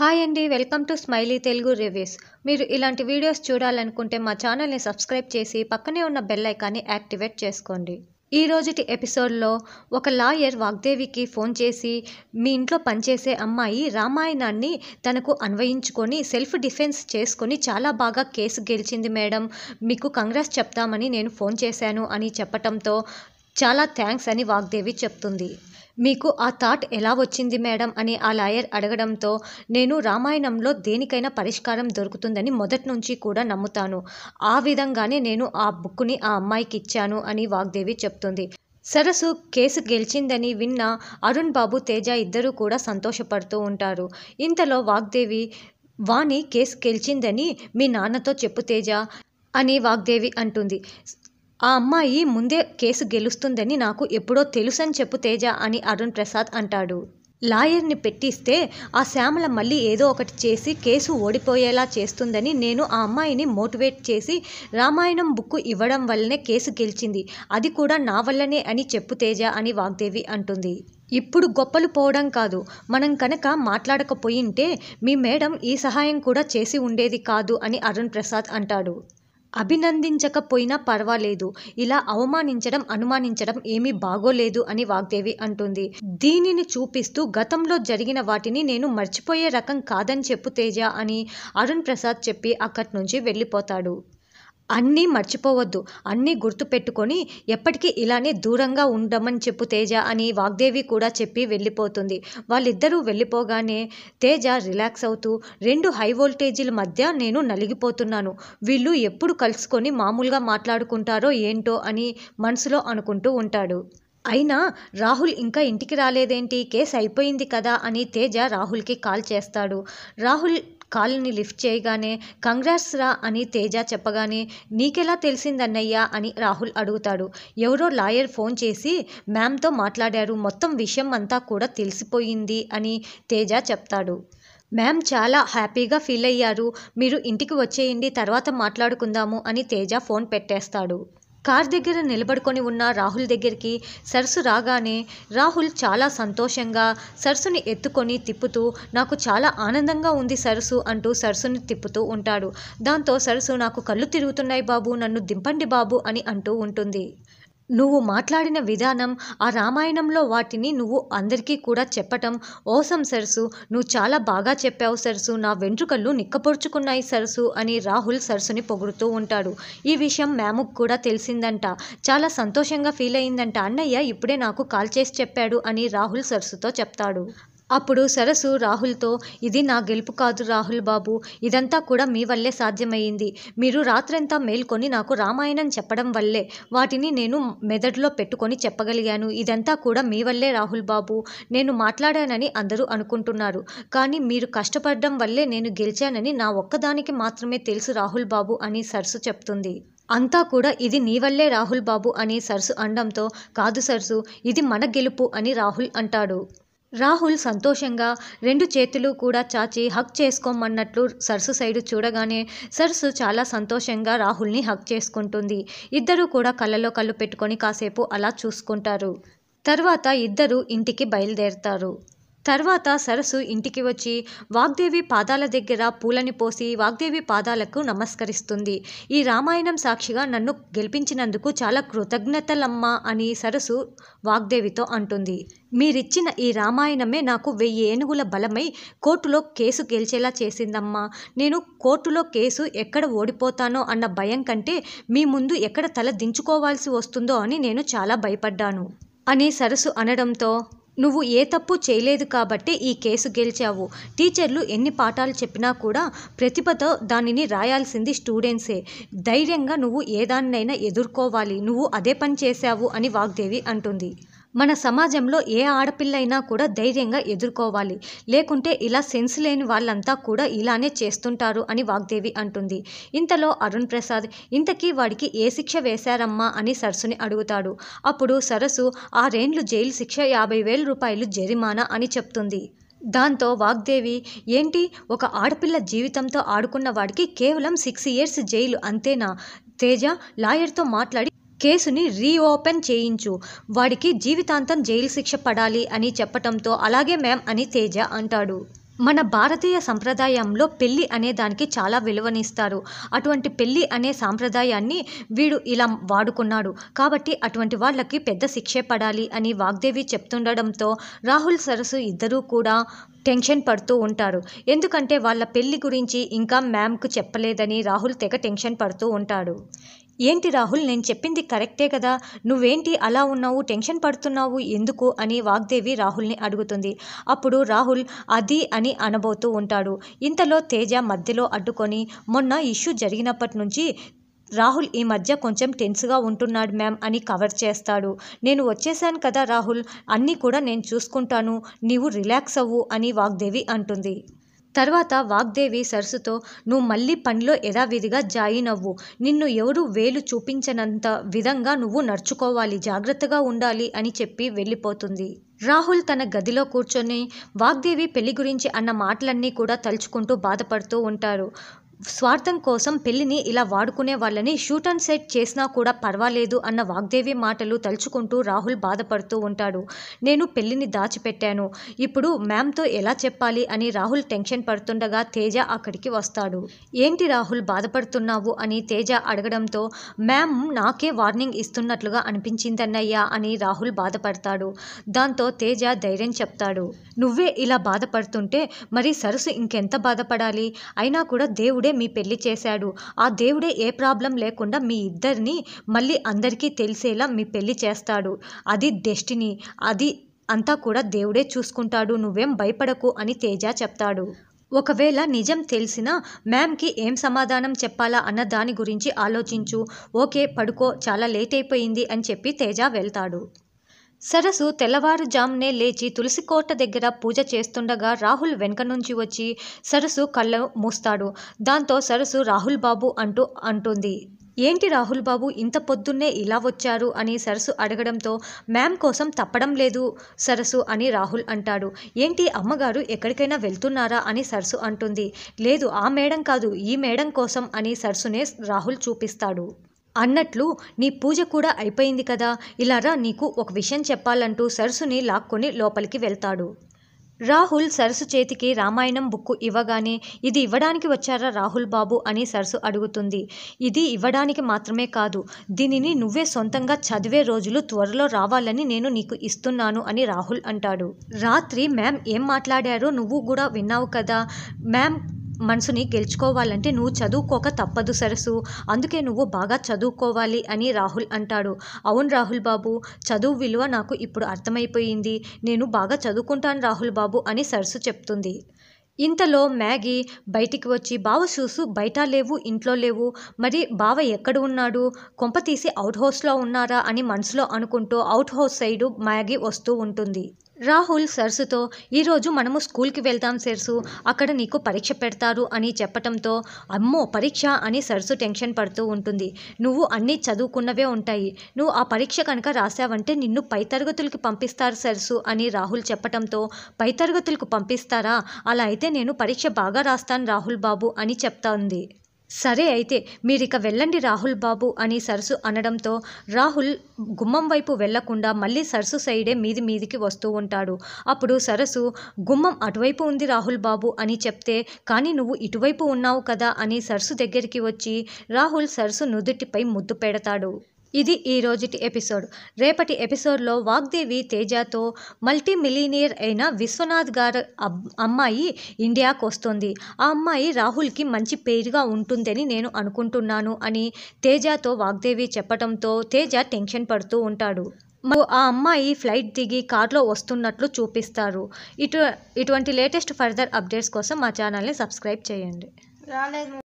hi అండి welcome to smiley Telugu reviews మీరు ఇలాంటి వీడియోస్ చూడాలనుకుంటే మా ఛానల్ని సబ్స్క్రైబ్ చేసి పక్కనే ఉన్న బెల్ ఐకాన్ని యాక్టివేట్ చేసుకోండి ఈ రోజుటి ఎపిసోడ్లో ఒక లాయర్ వాగ్దేవికి ఫోన్ చేసి మీ ఇంట్లో పనిచేసే అమ్మాయి రామాయణాన్ని తనకు అన్వయించుకొని సెల్ఫ్ డిఫెన్స్ చేసుకొని చాలా బాగా కేసు గెలిచింది మేడం మీకు కంగ్రెస్ చెప్తామని నేను ఫోన్ చేశాను అని చెప్పటంతో చాలా థ్యాంక్స్ అని వాగ్దేవి చెప్తుంది మీకు ఆ థాట్ ఎలా వచ్చింది మేడం అని ఆ లాయర్ అడగడంతో నేను రామాయణంలో దేనికైనా పరిష్కారం దొరుకుతుందని మొదటి నుంచి కూడా నమ్ముతాను ఆ విధంగానే నేను ఆ బుక్ని ఆ అమ్మాయికి ఇచ్చాను అని వాగ్దేవి చెప్తుంది సరస్సు కేసు గెలిచిందని విన్న అరుణ్ బాబు తేజ ఇద్దరూ కూడా సంతోషపడుతూ ఉంటారు ఇంతలో వాగ్దేవి వాణి కేసు గెలిచిందని మీ నాన్నతో చెప్పు తేజ అని వాగ్దేవి అంటుంది ఆ అమ్మాయి ముందే కేసు గెలుస్తుందని నాకు ఎప్పుడో తెలుసని చెప్పు తేజ అని అరుణ్ ప్రసాద్ అంటాడు లాయర్ని పెట్టిస్తే ఆ శ్యామల మళ్ళీ ఏదో ఒకటి చేసి కేసు ఓడిపోయేలా చేస్తుందని నేను ఆ అమ్మాయిని మోటివేట్ చేసి రామాయణం బుక్ ఇవ్వడం వల్లనే కేసు గెలిచింది అది కూడా నా వల్లనే అని చెప్పు తేజ అని వాగ్దేవి అంటుంది ఇప్పుడు గొప్పలు పోవడం కాదు మనం కనుక మాట్లాడకపోయింటే మీ మేడం ఈ సహాయం కూడా చేసి ఉండేది కాదు అని అరుణ్ ప్రసాద్ అంటాడు అభినందించకపోయినా పర్వాలేదు ఇలా అవమానించడం అనుమానించడం ఏమీ బాగోలేదు అని వాగ్దేవి అంటుంది దీనిని చూపిస్తూ గతంలో జరిగిన వాటిని నేను మర్చిపోయే రకం కాదని చెప్పు తేజ అని అరుణ్ ప్రసాద్ చెప్పి అక్కడి నుంచి వెళ్ళిపోతాడు అన్నీ మర్చిపోవద్దు అన్నీ గుర్తుపెట్టుకొని ఎప్పటికీ ఇలానే దూరంగా ఉండమని చెప్పు తేజ అని వాగ్దేవి కూడా చెప్పి వెళ్ళిపోతుంది వాళ్ళిద్దరూ వెళ్ళిపోగానే తేజ రిలాక్స్ అవుతూ రెండు హై వోల్టేజీల మధ్య నేను నలిగిపోతున్నాను వీళ్ళు ఎప్పుడు కలుసుకొని మామూలుగా మాట్లాడుకుంటారో ఏంటో అని మనసులో అనుకుంటూ ఉంటాడు అయినా రాహుల్ ఇంకా ఇంటికి రాలేదేంటి కేసు అయిపోయింది కదా అని తేజ రాహుల్కి కాల్ చేస్తాడు రాహుల్ కాలుని లిఫ్ట్ చేయగానే కంగ్రాట్స్ రా అని తేజ చెప్పగానే నీకెలా తెలిసిందన్నయ్యా అని రాహుల్ అడుగుతాడు ఎవరో లాయర్ ఫోన్ చేసి మ్యామ్తో మాట్లాడారు మొత్తం విషయం అంతా కూడా తెలిసిపోయింది అని తేజ చెప్తాడు మ్యామ్ చాలా హ్యాపీగా ఫీల్ అయ్యారు మీరు ఇంటికి వచ్చేయండి తర్వాత మాట్లాడుకుందాము అని తేజ ఫోన్ పెట్టేస్తాడు కార్ దగ్గర నిలబడుకొని ఉన్న రాహుల్ దగ్గరికి సరస్సు రాగానే రాహుల్ చాలా సంతోషంగా సరస్సుని ఎత్తుకొని తిప్పుతూ నాకు చాలా ఆనందంగా ఉంది సరస్సు అంటూ సరస్సుని తిప్పుతూ ఉంటాడు దాంతో సరస్సు నాకు కళ్ళు తిరుగుతున్నాయి బాబు నన్ను దింపండి బాబు అని అంటూ ఉంటుంది నువ్వు మాట్లాడిన విధానం ఆ రామాయణంలో వాటిని నువ్వు అందరికీ కూడా చెప్పటం ఓసం సరసు నువ్వు చాలా బాగా చెప్పావు సరసు నా వెంట్రుకలు నిక్కపొడుచుకున్నాయి సరసు అని రాహుల్ సరసుని పొగుడుతూ ఉంటాడు ఈ విషయం మ్యాముకు కూడా తెలిసిందంట చాలా సంతోషంగా ఫీల్ అయిందంట అన్నయ్య ఇప్పుడే నాకు కాల్ చేసి చెప్పాడు అని రాహుల్ సరసుతో చెప్తాడు అప్పుడు సరసు రాహుల్తో ఇది నా గెలుపు కాదు రాహుల్ బాబు ఇదంతా కూడా మీ వల్లే సాధ్యమైంది మీరు రాత్రంతా మేల్కొని నాకు రామాయణం చెప్పడం వల్లే వాటిని నేను మెదడులో పెట్టుకొని చెప్పగలిగాను ఇదంతా కూడా మీ వల్లే రాహుల్ బాబు నేను మాట్లాడానని అందరూ అనుకుంటున్నారు కానీ మీరు కష్టపడడం వల్లే నేను గెలిచానని నా ఒక్కదానికి మాత్రమే తెలుసు రాహుల్ బాబు అని సరసు చెప్తుంది అంతా కూడా ఇది నీ వల్లే రాహుల్ బాబు అని సరసు అండంతో కాదు సరసు ఇది మన గెలుపు అని రాహుల్ అంటాడు రాహుల్ సంతోషంగా రెండు చేతులు కూడా చాచి హక్ చేసుకోమన్నట్లు సరస్సు సైడు చూడగానే సరస్సు చాలా సంతోషంగా రాహుల్ని హక్ చేసుకుంటుంది ఇద్దరూ కూడా కళ్ళలో కళ్ళు పెట్టుకొని కాసేపు అలా చూసుకుంటారు తర్వాత ఇద్దరు ఇంటికి బయలుదేరతారు తర్వాత సరస్సు ఇంటికి వచ్చి వాగ్దేవి పాదాల దగ్గర పూలని పోసి వాగ్దేవి పాదాలకు నమస్కరిస్తుంది ఈ రామాయణం సాక్షిగా నన్ను గెలిపించినందుకు చాలా కృతజ్ఞతలమ్మా అని సరస్సు వాగ్దేవితో అంటుంది మీరిచ్చిన ఈ రామాయణమే నాకు వెయ్యి ఏనుగుల బలమై కోర్టులో కేసు గెలిచేలా చేసిందమ్మా నేను కోర్టులో కేసు ఎక్కడ ఓడిపోతానో అన్న భయం కంటే మీ ముందు ఎక్కడ తల దించుకోవాల్సి వస్తుందో అని నేను చాలా భయపడ్డాను అని సరస్సు అనడంతో నువ్వు ఏ తప్పు చేయలేదు కాబట్టి ఈ కేసు గెలిచావు టీచర్లు ఎన్ని పాఠాలు చెప్పినా కూడా ప్రతిభతో దానిని రాయాల్సింది స్టూడెంట్సే ధైర్యంగా నువ్వు ఏ దాన్నైనా ఎదుర్కోవాలి నువ్వు అదే పని చేశావు అని వాగ్దేవి అంటుంది మన సమాజంలో ఏ ఆడపిల్లైనా కూడా ధైర్యంగా ఎదుర్కోవాలి లేకుంటే ఇలా సెన్స్ లేని వాళ్ళంతా కూడా ఇలానే చేస్తుంటారు అని వాగ్దేవి అంటుంది ఇంతలో అరుణ్ ప్రసాద్ ఇంతకీ వాడికి ఏ శిక్ష వేశారమ్మా అని సరస్సుని అడుగుతాడు అప్పుడు సరస్సు రేండ్లు జైలు శిక్ష యాభై వేల రూపాయలు జరిమానా అని చెప్తుంది దాంతో వాగ్దేవి ఏంటి ఒక ఆడపిల్ల జీవితంతో ఆడుకున్న వాడికి కేవలం సిక్స్ ఇయర్స్ జైలు అంతేనా తేజ లాయర్తో మాట్లాడి కేసుని రీఓపెన్ చేయించు వాడికి జీవితాంతం జైలు శిక్ష పడాలి అని చెప్పటంతో అలాగే మ్యామ్ అని తేజ అంటాడు మన భారతీయ సంప్రదాయంలో పెళ్ళి అనే దానికి చాలా విలువనిస్తారు అటువంటి పెళ్ళి అనే సాంప్రదాయాన్ని వీడు ఇలా వాడుకున్నాడు కాబట్టి అటువంటి వాళ్ళకి పెద్ద శిక్షే పడాలి అని వాగ్దేవి చెప్తుండడంతో రాహుల్ సరస్సు ఇద్దరూ కూడా టెన్షన్ పడుతూ ఉంటారు ఎందుకంటే వాళ్ళ పెళ్లి గురించి ఇంకా మ్యామ్కు చెప్పలేదని రాహుల్ తెగ టెన్షన్ పడుతూ ఉంటాడు ఏంటి రాహుల్ నేను చెప్పింది కరెక్టే కదా నువ్వేంటి అలా ఉన్నావు టెన్షన్ పడుతున్నావు ఎందుకు అని వాగ్దేవి రాహుల్ని అడుగుతుంది అప్పుడు రాహుల్ అది అని అనబోతూ ఉంటాడు ఇంతలో తేజ మధ్యలో అడ్డుకొని మొన్న ఇష్యూ జరిగినప్పటి నుంచి రాహుల్ ఈ మధ్య కొంచెం టెన్స్గా ఉంటున్నాడు మ్యామ్ అని కవర్ చేస్తాడు నేను వచ్చేసాను కదా రాహుల్ అన్నీ కూడా నేను చూసుకుంటాను నీవు రిలాక్స్ అవ్వు అని వాగ్దేవి అంటుంది తర్వాత వాగ్దేవి సరస్సుతో నువ్వు మళ్ళీ పనిలో యథావిధిగా జాయిన్ అవ్వు నిన్ను ఎవరు వేలు చూపించనంత విధంగా నువ్వు నడుచుకోవాలి జాగ్రత్తగా ఉండాలి అని చెప్పి వెళ్ళిపోతుంది రాహుల్ తన గదిలో కూర్చొని వాగ్దేవి పెళ్లి గురించి అన్న మాటలన్నీ కూడా తలుచుకుంటూ బాధపడుతూ ఉంటారు స్వార్థం కోసం పెళ్లిని ఇలా వాడుకునే వాళ్ళని షూట్ అండ్ సెట్ చేసినా కూడా పర్వాలేదు అన్న వాగ్దేవి మాటలు తలుచుకుంటూ రాహుల్ బాధపడుతూ ఉంటాడు నేను పెళ్లిని దాచిపెట్టాను ఇప్పుడు మ్యామ్తో ఎలా చెప్పాలి అని రాహుల్ టెన్షన్ పడుతుండగా తేజ అక్కడికి వస్తాడు ఏంటి రాహుల్ బాధపడుతున్నావు అని తేజ అడగడంతో మ్యామ్ నాకే వార్నింగ్ ఇస్తున్నట్లుగా అనిపించిందన్నయ్యా అని రాహుల్ బాధపడతాడు దాంతో తేజ ధైర్యం చెప్తాడు నువ్వే ఇలా బాధపడుతుంటే మరి సరస్సు ఇంకెంత బాధపడాలి అయినా కూడా దేవుడే దేవుడే మీ పెళ్లి చేశాడు ఆ దేవుడే ఏ ప్రాబ్లం లేకుండా మీ ఇద్దరిని మళ్ళీ అందరికీ తెలిసేలా మీ పెళ్లి చేస్తాడు అది డెస్టినీ అది అంతా కూడా దేవుడే చూసుకుంటాడు నువ్వేం భయపడకు అని తేజ చెప్తాడు ఒకవేళ నిజం తెలిసినా మ్యామ్కి ఏం సమాధానం చెప్పాలా అన్న దాని గురించి ఆలోచించు ఓకే పడుకో చాలా లేట్ అయిపోయింది అని చెప్పి తేజ వెళ్తాడు సరసు తెల్లవారుజామునే లేచి తులసికోట దగ్గర పూజ చేస్తుండగా రాహుల్ వెనక నుంచి వచ్చి సరసు కళ్ళ మూస్తాడు దాంతో సరసు రాహుల్ బాబు అంటూ అంటుంది ఏంటి రాహుల్ బాబు ఇంత పొద్దున్నే ఇలా వచ్చారు అని సరసు అడగడంతో మ్యామ్ కోసం తప్పడం లేదు సరసు అని రాహుల్ అంటాడు ఏంటి అమ్మగారు ఎక్కడికైనా వెళ్తున్నారా అని సరసు అంటుంది లేదు ఆ మేడం కాదు ఈ మేడం కోసం అని సరసునే రాహుల్ చూపిస్తాడు అన్నట్లు నీ పూజ కూడా అయిపోయింది కదా ఇలారా నీకు ఒక విషయం చెప్పాలంటూ సరస్సుని లాక్కొని లోపలికి వెళ్తాడు రాహుల్ సరస్సు చేతికి రామాయణం బుక్కు ఇవ్వగానే ఇది ఇవ్వడానికి వచ్చారా రాహుల్ బాబు అని సరస్సు అడుగుతుంది ఇది ఇవ్వడానికి మాత్రమే కాదు దీనిని నువ్వే సొంతంగా చదివే రోజులు త్వరలో రావాలని నేను నీకు ఇస్తున్నాను అని రాహుల్ అంటాడు రాత్రి మ్యామ్ ఏం మాట్లాడారో నువ్వు కూడా విన్నావు కదా మ్యామ్ మనసుని గెలుచుకోవాలంటే నువ్వు చదువుకోక తప్పదు సరస్సు అందుకే నువ్వు బాగా చదువుకోవాలి అని రాహుల్ అంటాడు అవును రాహుల్ బాబు చదువు విలువ నాకు ఇప్పుడు అర్థమైపోయింది నేను బాగా చదువుకుంటాను రాహుల్ బాబు అని సరస్సు చెప్తుంది ఇంతలో మ్యాగీ బయటికి వచ్చి బావ చూసు బయట లేవు ఇంట్లో లేవు మరి బావ ఎక్కడ ఉన్నాడు కొంప తీసి అవుట్ హౌస్లో ఉన్నారా అని మనసులో అనుకుంటూ అవుట్ హౌస్ సైడు మ్యాగీ వస్తూ ఉంటుంది రాహుల్ సర్సుతో ఈరోజు మనము స్కూల్కి వెళ్తాం సర్సు అక్కడ నీకు పరీక్ష పెడతారు అని చెప్పటంతో అమ్మో పరీక్ష అని సర్సు టెన్షన్ పడుతూ ఉంటుంది నువ్వు అన్నీ చదువుకున్నవే ఉంటాయి నువ్వు ఆ పరీక్ష కనుక రాసావంటే నిన్ను పై తరగతులకి పంపిస్తారు సర్సు అని రాహుల్ చెప్పటంతో పై తరగతులకు పంపిస్తారా అలా అయితే నేను పరీక్ష బాగా రాస్తాను రాహుల్ బాబు అని చెప్తా ఉంది సరే అయితే మీరిక వెళ్ళండి రాహుల్ బాబు అని సరసు అనడంతో రాహుల్ గుమ్మం వైపు వెళ్లకుండా మళ్ళీ సరసు సైడే మీది మీదికి వస్తూ ఉంటాడు అప్పుడు సరసు గుమ్మం అటువైపు ఉంది రాహుల్ బాబు అని చెప్తే కానీ నువ్వు ఇటువైపు ఉన్నావు కదా అని సరసు దగ్గరికి వచ్చి రాహుల్ సరసు నుదుటిపై ముద్దు పెడతాడు ఇది ఈ రోజుటి ఎపిసోడ్ రేపటి ఎపిసోడ్లో వాగ్దేవి తేజతో మల్టీ అయిన విశ్వనాథ్ గారు అమ్మాయి ఇండియాకు వస్తుంది ఆ అమ్మాయి రాహుల్కి మంచి పేరుగా ఉంటుందని నేను అనుకుంటున్నాను అని తేజతో వాగ్దేవి చెప్పడంతో తేజ టెన్షన్ పడుతూ ఉంటాడు ఆ అమ్మాయి ఫ్లైట్ దిగి కార్లో వస్తున్నట్లు చూపిస్తారు ఇటు ఇటువంటి లేటెస్ట్ ఫర్దర్ అప్డేట్స్ కోసం మా ఛానల్ని సబ్స్క్రైబ్ చేయండి రాలేదు